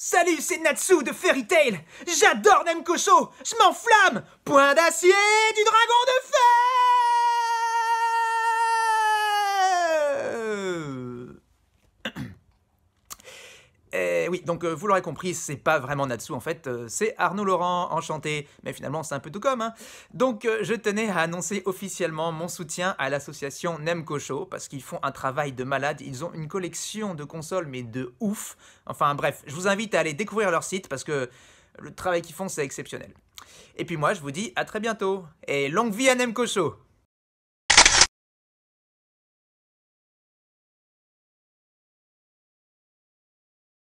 Salut, c'est Natsu de Fairy Tail. J'adore Nemkocho. Je m'enflamme. Point d'acier du dragon Eh oui, donc euh, vous l'aurez compris, c'est pas vraiment Natsu en fait, euh, c'est Arnaud Laurent, enchanté. Mais finalement, c'est un peu tout comme. Hein. Donc euh, je tenais à annoncer officiellement mon soutien à l'association Nemcocho parce qu'ils font un travail de malade. Ils ont une collection de consoles, mais de ouf. Enfin bref, je vous invite à aller découvrir leur site parce que le travail qu'ils font, c'est exceptionnel. Et puis moi, je vous dis à très bientôt. Et longue vie à Nemcocho